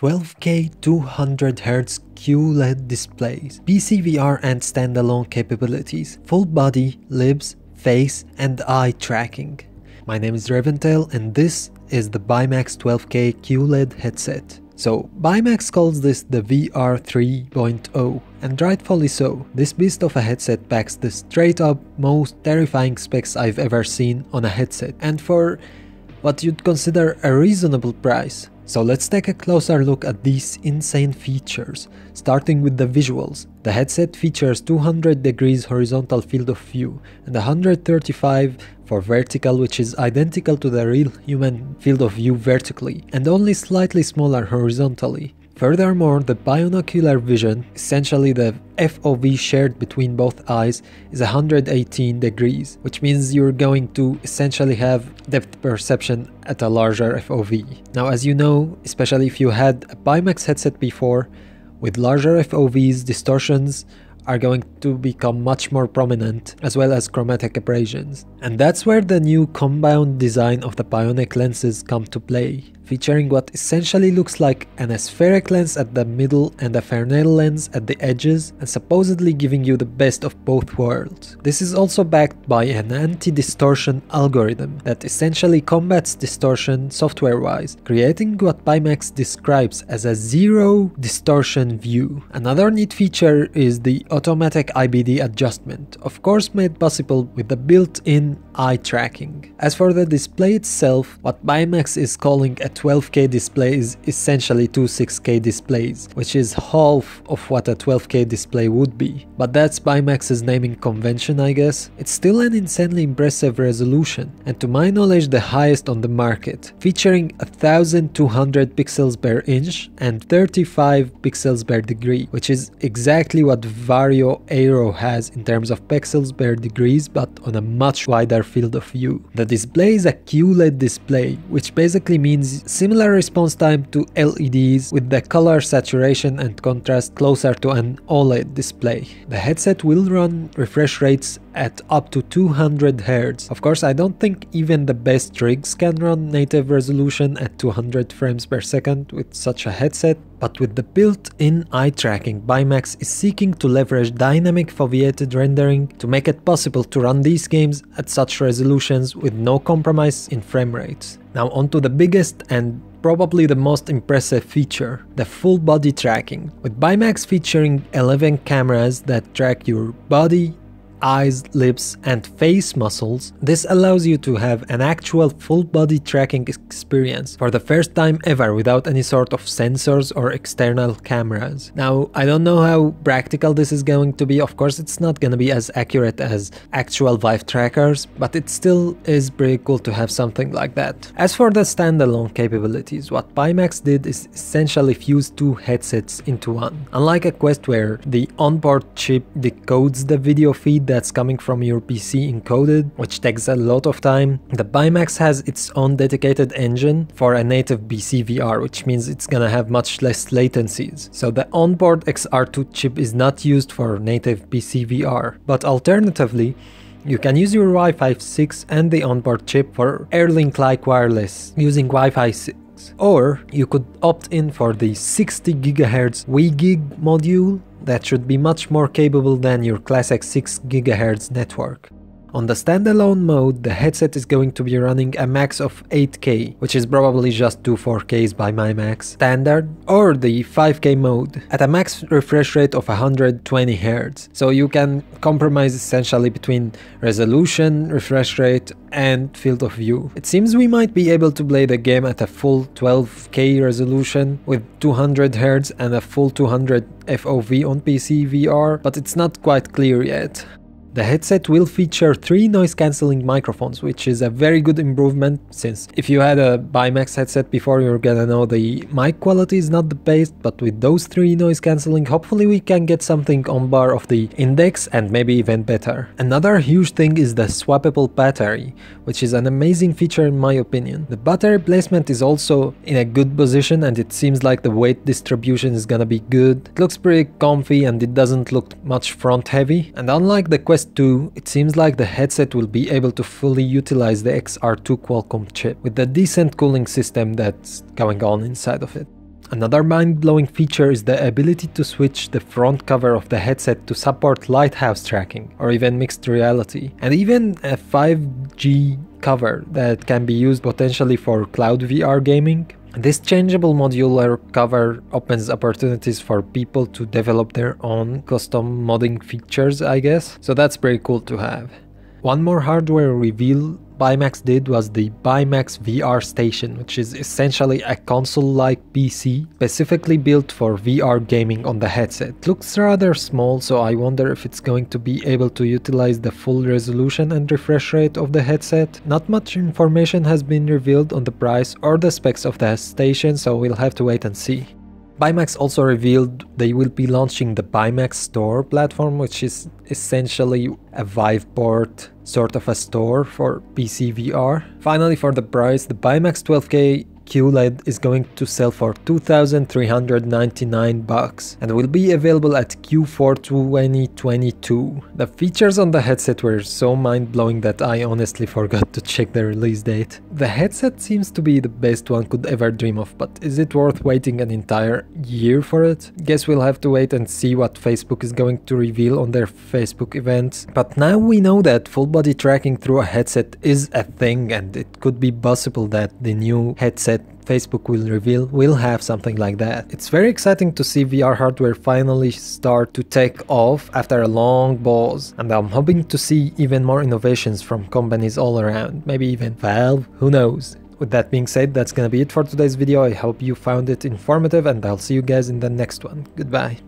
12K 200Hz QLED displays, PCVR and standalone capabilities, full body, lips, face and eye tracking. My name is Reventel and this is the Bimax 12K QLED headset. So, Bimax calls this the VR 3.0, and rightfully so. This beast of a headset packs the straight up most terrifying specs I've ever seen on a headset, and for what you'd consider a reasonable price. So let's take a closer look at these insane features, starting with the visuals. The headset features 200 degrees horizontal field of view and 135 for vertical which is identical to the real human field of view vertically and only slightly smaller horizontally. Furthermore, the binocular vision, essentially the FOV shared between both eyes, is 118 degrees, which means you're going to essentially have depth perception at a larger FOV. Now, as you know, especially if you had a Pimax headset before, with larger FOVs, distortions are going to become much more prominent, as well as chromatic abrasions. And that's where the new compound design of the Bionic lenses come to play featuring what essentially looks like an aspheric lens at the middle and a Fresnel lens at the edges and supposedly giving you the best of both worlds. This is also backed by an anti-distortion algorithm that essentially combats distortion software-wise, creating what Pimax describes as a zero distortion view. Another neat feature is the automatic IBD adjustment, of course made possible with the built-in eye tracking. As for the display itself, what Bimax is calling a 12K display is essentially two 6K displays, which is half of what a 12K display would be. But that's Bimax's naming convention, I guess. It's still an insanely impressive resolution, and to my knowledge the highest on the market, featuring 1200 pixels per inch and 35 pixels per degree, which is exactly what Vario Aero has in terms of pixels per degrees, but on a much wider field of view. The display is a QLED display, which basically means similar response time to LEDs with the color saturation and contrast closer to an OLED display. The headset will run refresh rates at up to 200 Hz. Of course, I don't think even the best rigs can run native resolution at 200 frames per second with such a headset, but with the built-in eye tracking, Bimax is seeking to leverage dynamic foveated rendering to make it possible to run these games at such resolutions with no compromise in frame rates. Now onto the biggest and probably the most impressive feature, the full body tracking. With Bimax featuring 11 cameras that track your body, eyes, lips and face muscles, this allows you to have an actual full body tracking experience for the first time ever without any sort of sensors or external cameras. Now, I don't know how practical this is going to be, of course it's not gonna be as accurate as actual Vive trackers, but it still is pretty cool to have something like that. As for the standalone capabilities, what Pimax did is essentially fuse two headsets into one. Unlike a Quest where the onboard chip decodes the video feed that's coming from your PC encoded, which takes a lot of time. The Bimax has its own dedicated engine for a native BCVR, which means it's gonna have much less latencies. So the onboard XR2 chip is not used for native BCVR. But alternatively, you can use your Wi-Fi 6 and the onboard chip for Airlink-like wireless using Wi-Fi 6. Or you could opt in for the 60 GHz WeGig module that should be much more capable than your classic 6 GHz network. On the standalone mode, the headset is going to be running a max of 8K, which is probably just two 4Ks by my max standard, or the 5K mode, at a max refresh rate of 120Hz. So you can compromise essentially between resolution, refresh rate, and field of view. It seems we might be able to play the game at a full 12K resolution with 200Hz and a full 200 FOV on PC VR, but it's not quite clear yet. The headset will feature three noise cancelling microphones, which is a very good improvement since if you had a Bimax headset before you're gonna know the mic quality is not the best, but with those three noise cancelling hopefully we can get something on par of the Index and maybe even better. Another huge thing is the swappable battery, which is an amazing feature in my opinion. The battery placement is also in a good position and it seems like the weight distribution is gonna be good. It looks pretty comfy and it doesn't look much front heavy and unlike the Quest 2 it seems like the headset will be able to fully utilize the XR2 Qualcomm chip with the decent cooling system that's going on inside of it. Another mind-blowing feature is the ability to switch the front cover of the headset to support lighthouse tracking or even mixed reality, and even a 5G cover that can be used potentially for cloud VR gaming. This changeable modular cover opens opportunities for people to develop their own custom modding features, I guess, so that's pretty cool to have. One more hardware reveal Bimax did was the Bimax VR Station, which is essentially a console-like PC specifically built for VR gaming on the headset. looks rather small, so I wonder if it's going to be able to utilize the full resolution and refresh rate of the headset. Not much information has been revealed on the price or the specs of the station, so we'll have to wait and see. Bimax also revealed they will be launching the Bimax Store platform, which is essentially a Vive port sort of a store for PC VR. Finally for the price, the Bimax 12K QLED is going to sell for 2399 bucks and will be available at Q4 2022. The features on the headset were so mind-blowing that I honestly forgot to check the release date. The headset seems to be the best one could ever dream of, but is it worth waiting an entire year for it? Guess we'll have to wait and see what Facebook is going to reveal on their Facebook events. But now we know that full body tracking through a headset is a thing and it could be possible that the new headset Facebook will reveal will have something like that. It's very exciting to see VR hardware finally start to take off after a long pause, and I'm hoping to see even more innovations from companies all around, maybe even Valve, who knows. With that being said, that's gonna be it for today's video, I hope you found it informative and I'll see you guys in the next one, goodbye.